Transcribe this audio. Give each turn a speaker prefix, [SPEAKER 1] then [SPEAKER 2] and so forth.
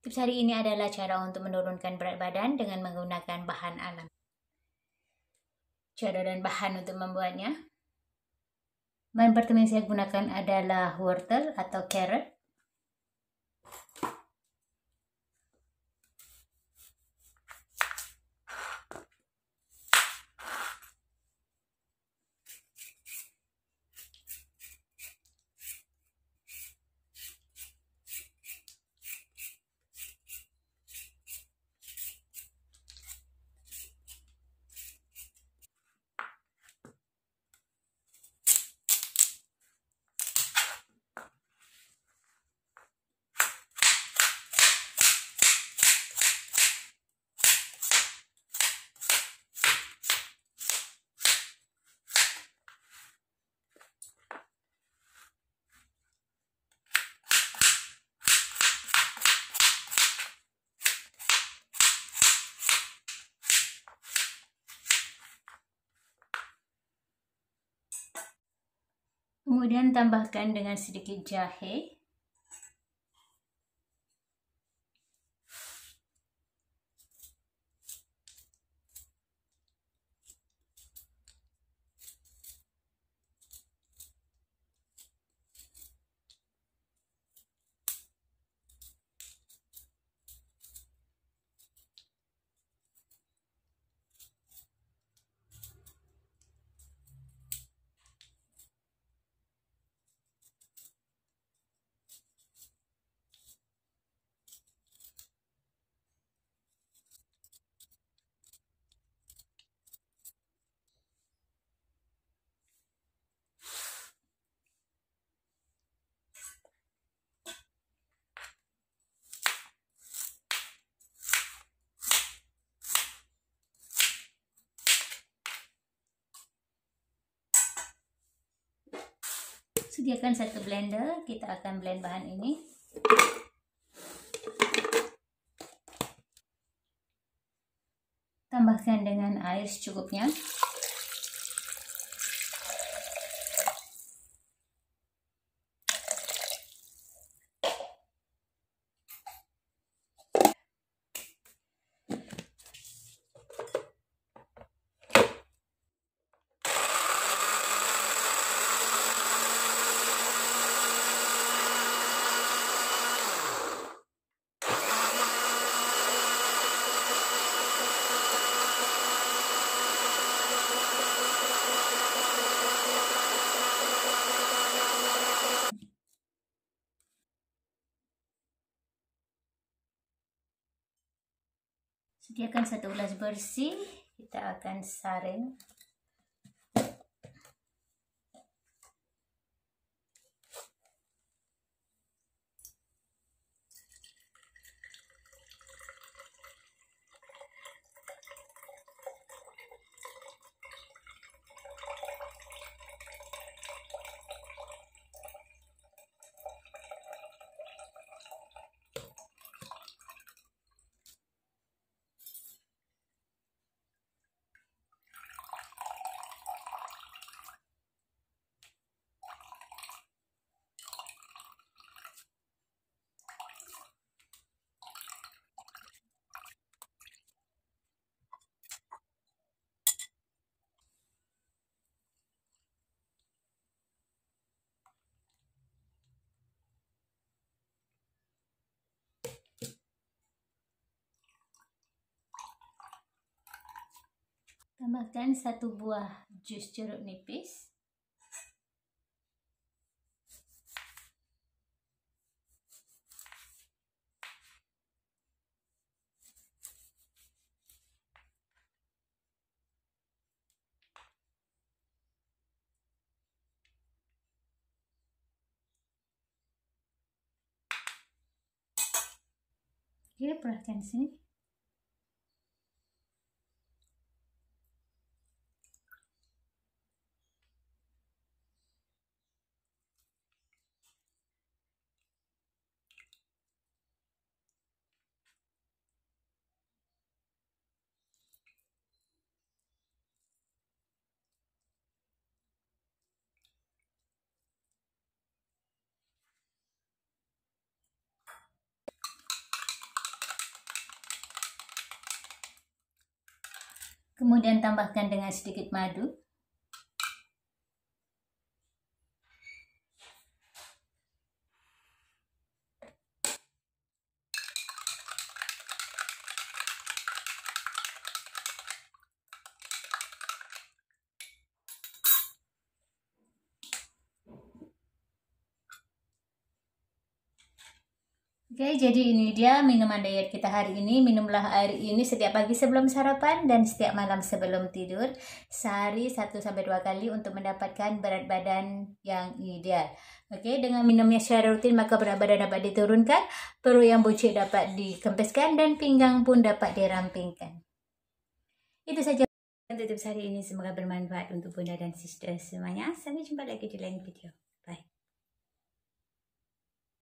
[SPEAKER 1] Tips hari ini adalah cara untuk menurunkan berat badan dengan menggunakan bahan alam. Cara dan bahan untuk membuatnya. Bahan pertama yang saya gunakan adalah wortel atau carrot. Kemudian tambahkan dengan sedikit jahe sediakan satu blender kita akan blend bahan ini tambahkan dengan air secukupnya sediakan satu ulas bersih kita akan saring Tambahkan satu buah jus jeruk nipis. Oke, perhatikan sini. Kemudian tambahkan dengan sedikit madu Oke, jadi ini dia minuman diet kita hari ini. Minumlah air ini setiap pagi sebelum sarapan dan setiap malam sebelum tidur. Sehari 1-2 kali untuk mendapatkan berat badan yang ideal. Oke, dengan minumnya secara rutin maka berat badan dapat diturunkan, perut yang buncit dapat dikempeskan dan pinggang pun dapat dirampingkan. Itu saja untuk tips hari ini. Semoga bermanfaat untuk bunda dan sister semuanya. Sampai jumpa lagi di lain video.